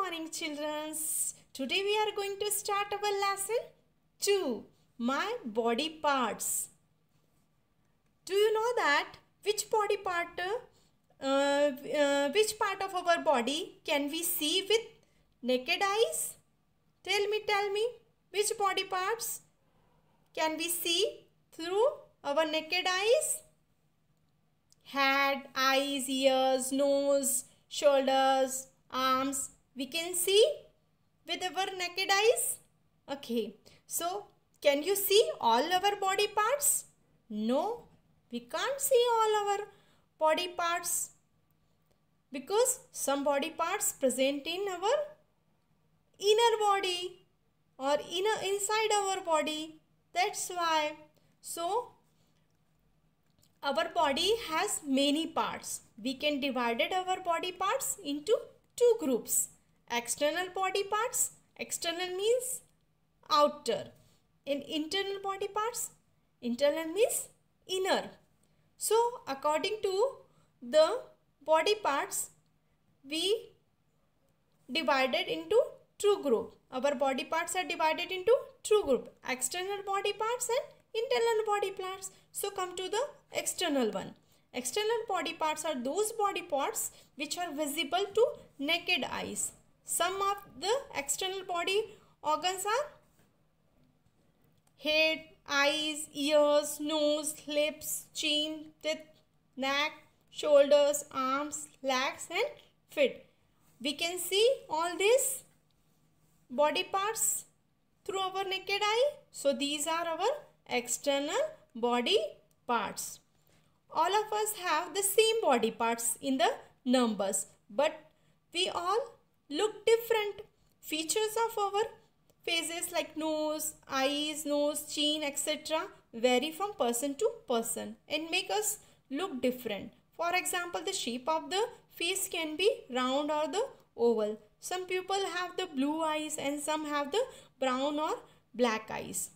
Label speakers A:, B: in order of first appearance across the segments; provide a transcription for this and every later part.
A: morning children. Today we are going to start our lesson 2. My body parts. Do you know that which body part, uh, uh, which part of our body can we see with naked eyes? Tell me, tell me, which body parts can we see through our naked eyes? Head, eyes, ears, nose, shoulders, arms, we can see with our naked eyes? Okay, so can you see all our body parts? No, we can't see all our body parts because some body parts present in our inner body or inner inside our body. That's why. So, our body has many parts. We can divide our body parts into two groups External body parts, external means outer. In internal body parts, internal means inner. So according to the body parts, we divided into two group. Our body parts are divided into two group. External body parts and internal body parts. So come to the external one. External body parts are those body parts which are visible to naked eyes. Some of the external body organs are head, eyes, ears, nose, lips, chin, teeth, neck, shoulders, arms, legs and feet. We can see all these body parts through our naked eye. So these are our external body parts. All of us have the same body parts in the numbers but we all look different. Features of our faces like nose, eyes, nose, chin, etc. vary from person to person and make us look different. For example, the shape of the face can be round or the oval. Some people have the blue eyes and some have the brown or black eyes.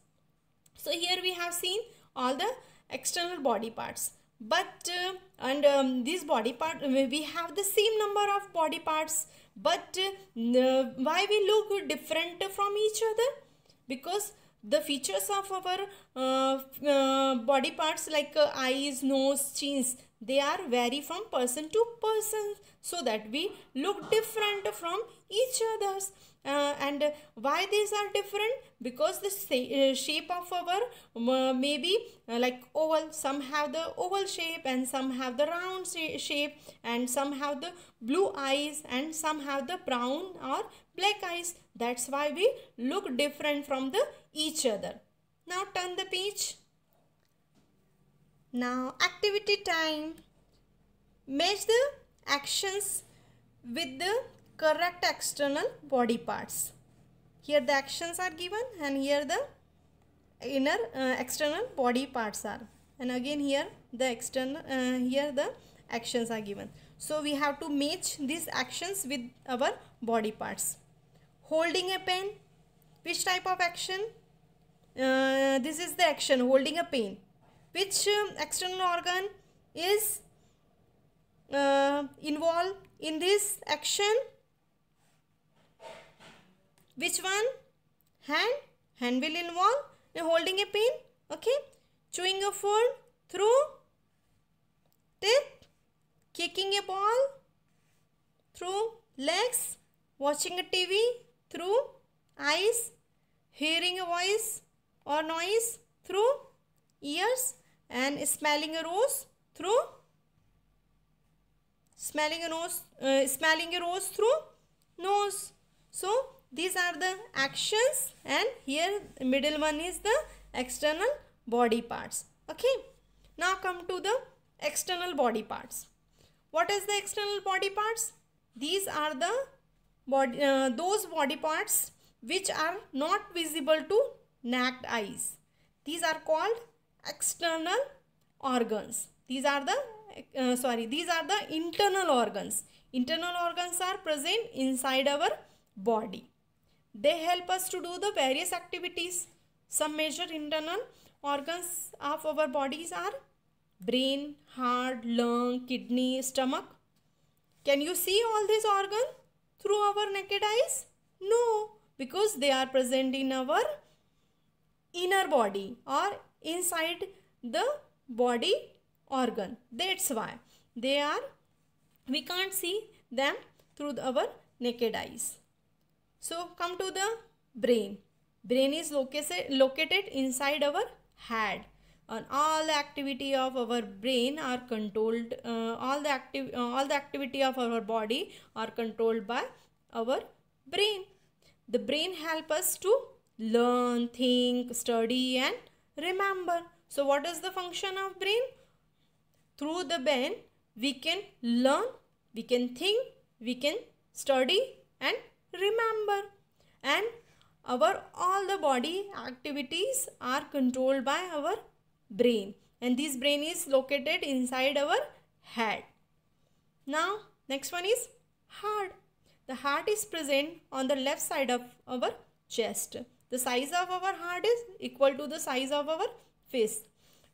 A: So here we have seen all the external body parts. But uh, and um, these body part we have the same number of body parts but uh, why we look different from each other because the features of our uh, uh, body parts like uh, eyes nose chins they are vary from person to person so that we look different from each others. Uh, and why these are different because the uh, shape of our maybe uh, like oval some have the oval shape and some have the round shape and some have the blue eyes and some have the brown or black eyes that's why we look different from the each other now turn the page now activity time. Match the actions with the correct external body parts. Here the actions are given and here the inner uh, external body parts are and again here the external uh, here the actions are given so we have to match these actions with our body parts holding a pen which type of action uh, this is the action holding a pen which uh, external organ is uh, involved in this action which one hand hand will involve in holding a pin okay chewing a food through teeth. kicking a ball through legs watching a tv through eyes hearing a voice or noise through ears and smelling a rose through smelling a nose uh, smelling a rose through nose so these are the actions and here middle one is the external body parts okay now come to the external body parts what is the external body parts these are the body uh, those body parts which are not visible to naked eyes these are called external organs these are the uh, sorry these are the internal organs internal organs are present inside our body they help us to do the various activities some major internal organs of our bodies are brain heart lung kidney stomach can you see all these organs through our naked eyes no because they are present in our inner body or inside the body organ that's why they are we can't see them through our naked eyes so come to the brain brain is located inside our head and all the activity of our brain are controlled uh, all the active uh, all the activity of our body are controlled by our brain the brain help us to learn think study and remember. So what is the function of brain? Through the brain, we can learn, we can think, we can study and remember. And our all the body activities are controlled by our brain. And this brain is located inside our head. Now, next one is heart. The heart is present on the left side of our chest. The size of our heart is equal to the size of our face.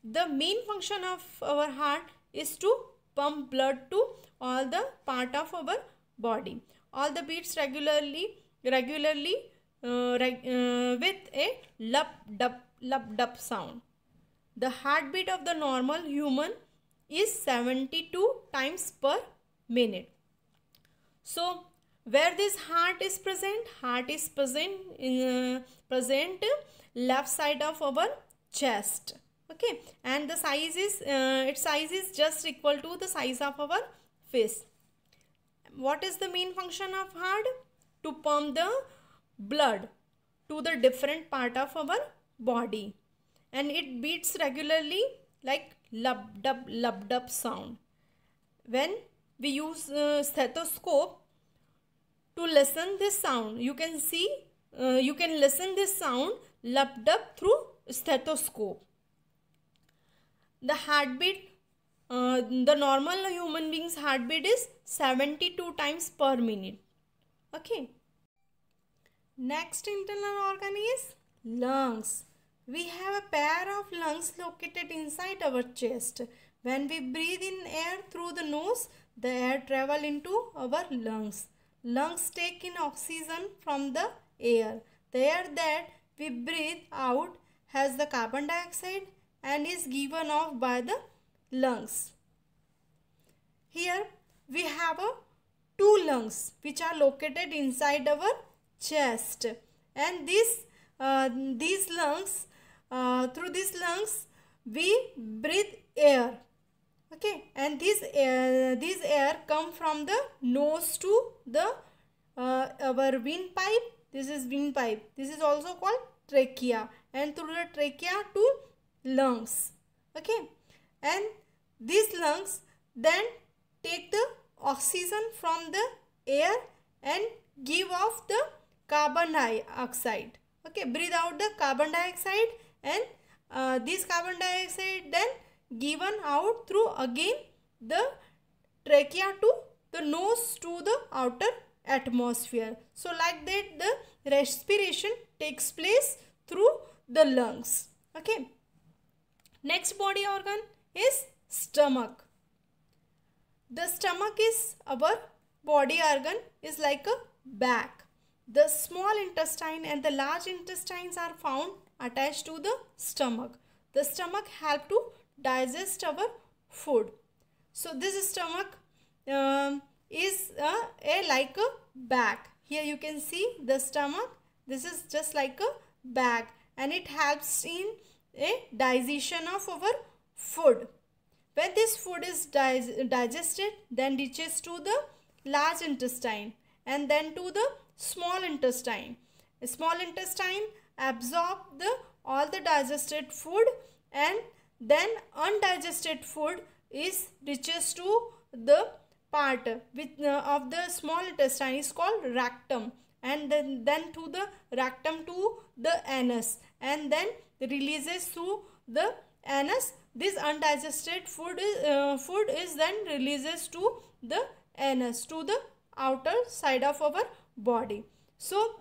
A: The main function of our heart is to pump blood to all the part of our body. All the beats regularly, regularly uh, reg uh, with a lup dup lup dup sound. The heartbeat of the normal human is 72 times per minute. So where this heart is present heart is present uh, present left side of our chest okay and the size is uh, its size is just equal to the size of our face what is the main function of heart to pump the blood to the different part of our body and it beats regularly like lub dub lub dub sound when we use uh, stethoscope to lessen this sound. You can see, uh, you can lessen this sound lapped up through stethoscope. The heartbeat, uh, the normal human being's heartbeat is 72 times per minute. Okay. Next internal organ is lungs. We have a pair of lungs located inside our chest. When we breathe in air through the nose, the air travel into our lungs. Lungs take in oxygen from the air. The air that we breathe out has the carbon dioxide and is given off by the lungs. Here we have a two lungs which are located inside our chest and this uh, these lungs uh, through these lungs we breathe air okay and this air uh, this air come from the nose to the uh, our windpipe this is windpipe this is also called trachea and through the trachea to lungs okay and these lungs then take the oxygen from the air and give off the carbon dioxide okay breathe out the carbon dioxide and uh, this carbon dioxide then given out through again the trachea to the nose to the outer atmosphere. So like that the respiration takes place through the lungs. Okay. Next body organ is stomach. The stomach is our body organ is like a bag. The small intestine and the large intestines are found attached to the stomach. The stomach help to digest our food. So this stomach um, is uh, a like a bag. Here you can see the stomach. This is just like a bag and it helps in a digestion of our food. When this food is digested then reaches to the large intestine and then to the small intestine. small intestine absorb the all the digested food and then undigested food is reaches to the part with, uh, of the small intestine is called rectum and then, then to the rectum to the anus and then releases through the anus this undigested food is uh, food is then releases to the anus to the outer side of our body so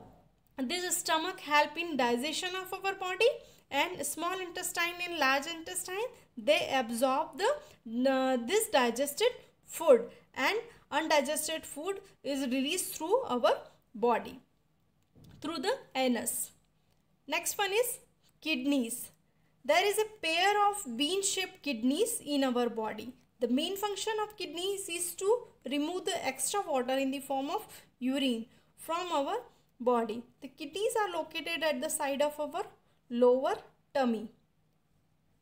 A: this stomach help in digestion of our body and small intestine and large intestine they absorb the uh, this digested food and undigested food is released through our body through the anus next one is kidneys there is a pair of bean shaped kidneys in our body the main function of kidneys is to remove the extra water in the form of urine from our body the kidneys are located at the side of our lower tummy.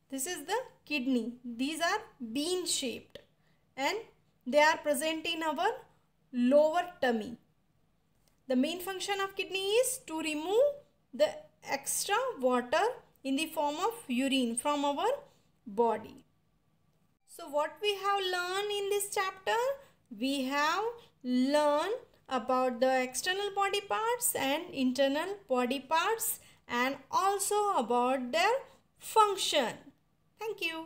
A: This is the kidney. These are bean shaped and they are present in our lower tummy. The main function of kidney is to remove the extra water in the form of urine from our body. So what we have learned in this chapter? We have learned about the external body parts and internal body parts and also about their function. Thank you.